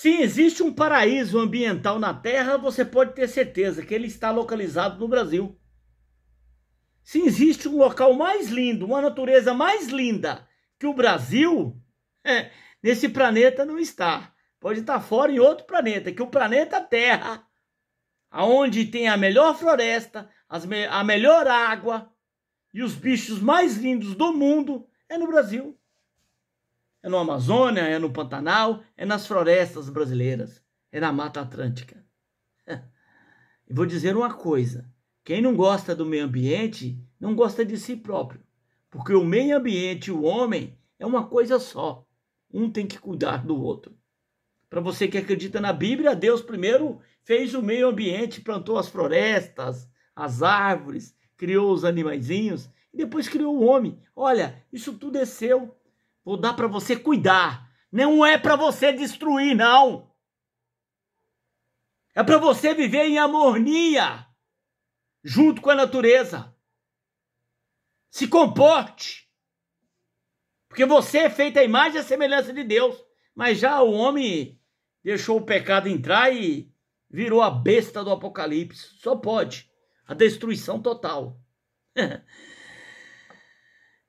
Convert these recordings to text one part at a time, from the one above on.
Se existe um paraíso ambiental na Terra, você pode ter certeza que ele está localizado no Brasil. Se existe um local mais lindo, uma natureza mais linda que o Brasil, é, nesse planeta não está. Pode estar fora em outro planeta, que o planeta Terra, aonde tem a melhor floresta, me a melhor água e os bichos mais lindos do mundo, é no Brasil. É no Amazônia, é no Pantanal, é nas florestas brasileiras, é na Mata Atlântica. E vou dizer uma coisa: quem não gosta do meio ambiente não gosta de si próprio, porque o meio ambiente e o homem é uma coisa só. Um tem que cuidar do outro. Para você que acredita na Bíblia, Deus primeiro fez o meio ambiente, plantou as florestas, as árvores, criou os animaizinhos e depois criou o homem. Olha, isso tudo é seu. Vou dar para você cuidar. Não é para você destruir, não. É para você viver em harmonia junto com a natureza. Se comporte. Porque você é feito a imagem e a semelhança de Deus. Mas já o homem deixou o pecado entrar e virou a besta do apocalipse. Só pode. A destruição total.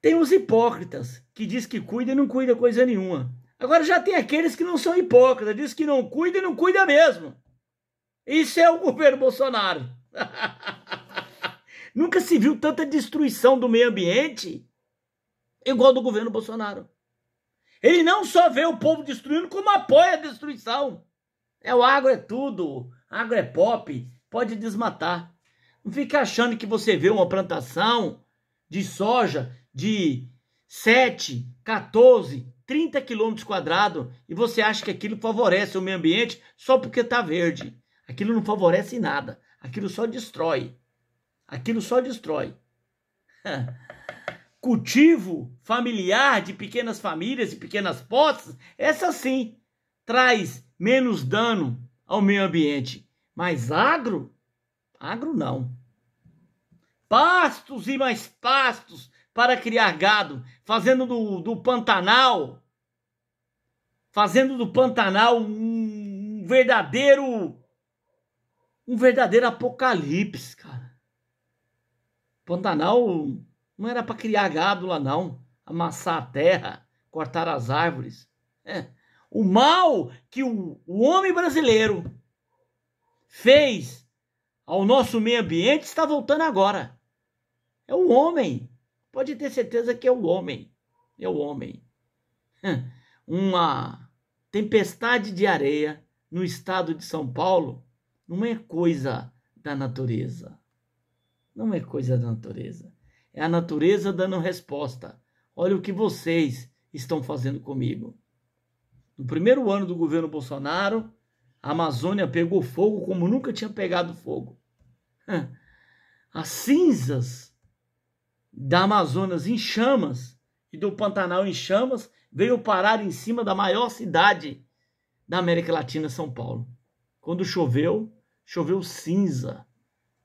Tem os hipócritas, que diz que cuida e não cuida coisa nenhuma. Agora já tem aqueles que não são hipócritas, diz que não cuida e não cuida mesmo. Isso é o governo Bolsonaro. Nunca se viu tanta destruição do meio ambiente igual do governo Bolsonaro. Ele não só vê o povo destruindo, como apoia a destruição. É o agro é tudo, agro é pop, pode desmatar. Não fica achando que você vê uma plantação de soja de 7, 14, 30 quilômetros quadrados e você acha que aquilo favorece o meio ambiente só porque está verde. Aquilo não favorece nada. Aquilo só destrói. Aquilo só destrói. Cultivo familiar de pequenas famílias e pequenas posses, essa sim traz menos dano ao meio ambiente. Mas agro? Agro não. Pastos e mais pastos para criar gado, fazendo do, do Pantanal, fazendo do Pantanal um verdadeiro, um verdadeiro apocalipse, cara. Pantanal não era para criar gado lá não, amassar a terra, cortar as árvores. É. O mal que o, o homem brasileiro fez ao nosso meio ambiente está voltando agora. É o homem pode ter certeza que é o homem. É o homem. Uma tempestade de areia no estado de São Paulo não é coisa da natureza. Não é coisa da natureza. É a natureza dando resposta. Olha o que vocês estão fazendo comigo. No primeiro ano do governo Bolsonaro, a Amazônia pegou fogo como nunca tinha pegado fogo. As cinzas da Amazonas em chamas e do Pantanal em chamas veio parar em cima da maior cidade da América Latina, São Paulo. Quando choveu, choveu cinza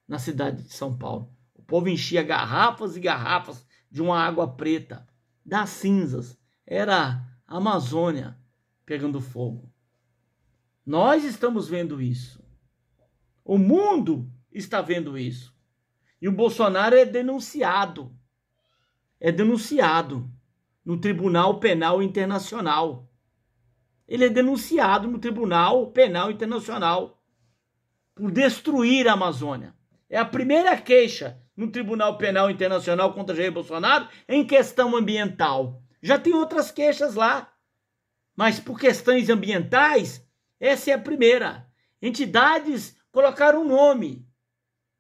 na cidade de São Paulo. O povo enchia garrafas e garrafas de uma água preta, das cinzas. Era a Amazônia pegando fogo. Nós estamos vendo isso. O mundo está vendo isso. E o Bolsonaro é denunciado é denunciado no Tribunal Penal Internacional. Ele é denunciado no Tribunal Penal Internacional por destruir a Amazônia. É a primeira queixa no Tribunal Penal Internacional contra Jair Bolsonaro em questão ambiental. Já tem outras queixas lá, mas por questões ambientais, essa é a primeira. Entidades colocaram o nome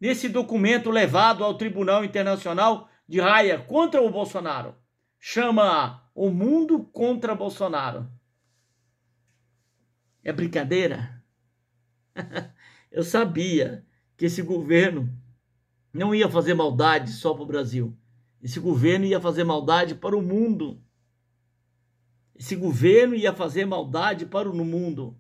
nesse documento levado ao Tribunal Internacional de raia contra o Bolsonaro. Chama o mundo contra Bolsonaro. É brincadeira? Eu sabia que esse governo não ia fazer maldade só para o Brasil. Esse governo ia fazer maldade para o mundo. Esse governo ia fazer maldade para o mundo.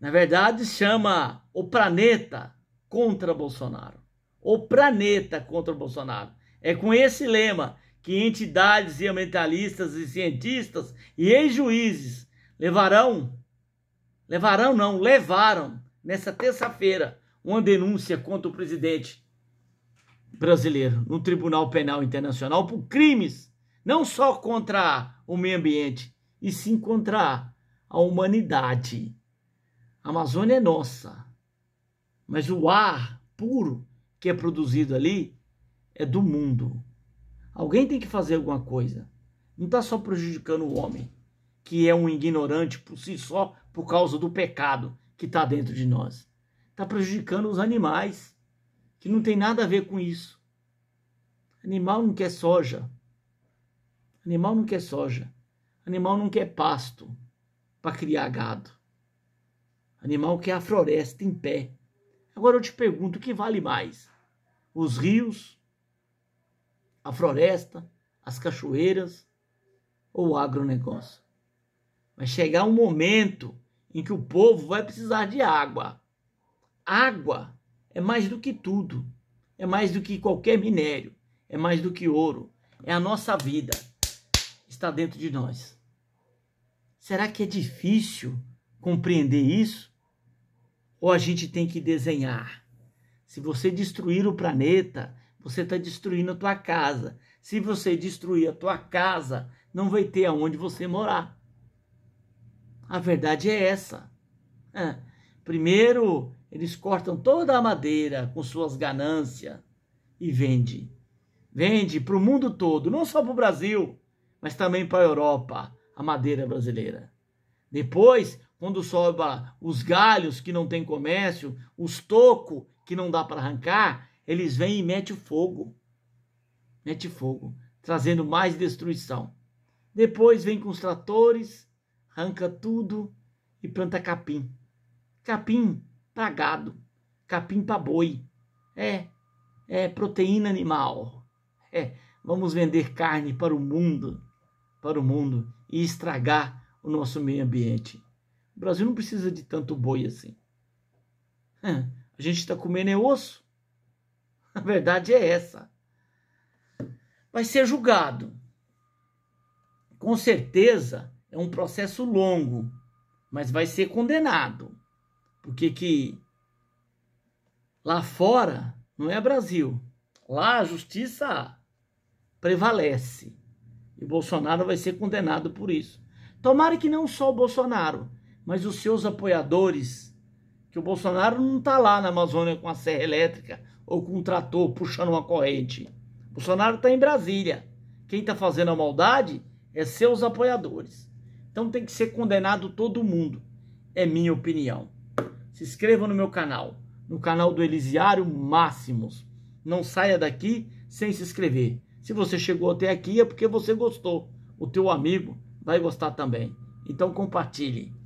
Na verdade, chama o planeta contra Bolsonaro. O planeta contra Bolsonaro. É com esse lema que entidades e ambientalistas e cientistas e ex-juízes levarão, levarão não, levaram nessa terça-feira uma denúncia contra o presidente brasileiro no Tribunal Penal Internacional por crimes não só contra o meio ambiente, e sim contra a humanidade. A Amazônia é nossa, mas o ar puro que é produzido ali é do mundo. Alguém tem que fazer alguma coisa. Não está só prejudicando o homem, que é um ignorante por si só por causa do pecado que está dentro de nós. Está prejudicando os animais, que não tem nada a ver com isso. Animal não quer soja. Animal não quer soja. Animal não quer pasto para criar gado. Animal quer a floresta em pé. Agora eu te pergunto, o que vale mais? Os rios, a floresta, as cachoeiras ou o agronegócio. Vai chegar um momento em que o povo vai precisar de água. Água é mais do que tudo, é mais do que qualquer minério, é mais do que ouro, é a nossa vida. Está dentro de nós. Será que é difícil compreender isso? Ou a gente tem que desenhar? Se você destruir o planeta, você está destruindo a tua casa. Se você destruir a tua casa, não vai ter aonde você morar. A verdade é essa. É. Primeiro, eles cortam toda a madeira com suas ganâncias e vende. Vende para o mundo todo, não só para o Brasil, mas também para a Europa, a madeira brasileira. Depois, quando sobra os galhos que não tem comércio, os tocos que não dá para arrancar, eles vêm e metem fogo. Mete fogo, trazendo mais destruição. Depois vem com os tratores, arranca tudo e planta capim. Capim para gado, capim para boi. É, é proteína animal. É, vamos vender carne para o mundo, para o mundo e estragar o nosso meio ambiente. O Brasil não precisa de tanto boi assim. A gente está comendo é osso. A verdade é essa. Vai ser julgado. Com certeza é um processo longo, mas vai ser condenado. Porque que lá fora não é Brasil. Lá a justiça prevalece. E Bolsonaro vai ser condenado por isso. Tomara que não só o Bolsonaro, mas os seus apoiadores, que o Bolsonaro não está lá na Amazônia com a serra elétrica, ou com um trator puxando uma corrente. Bolsonaro está em Brasília. Quem está fazendo a maldade é seus apoiadores. Então tem que ser condenado todo mundo. É minha opinião. Se inscreva no meu canal, no canal do Elisiário Máximos. Não saia daqui sem se inscrever. Se você chegou até aqui é porque você gostou. O teu amigo vai gostar também. Então compartilhe.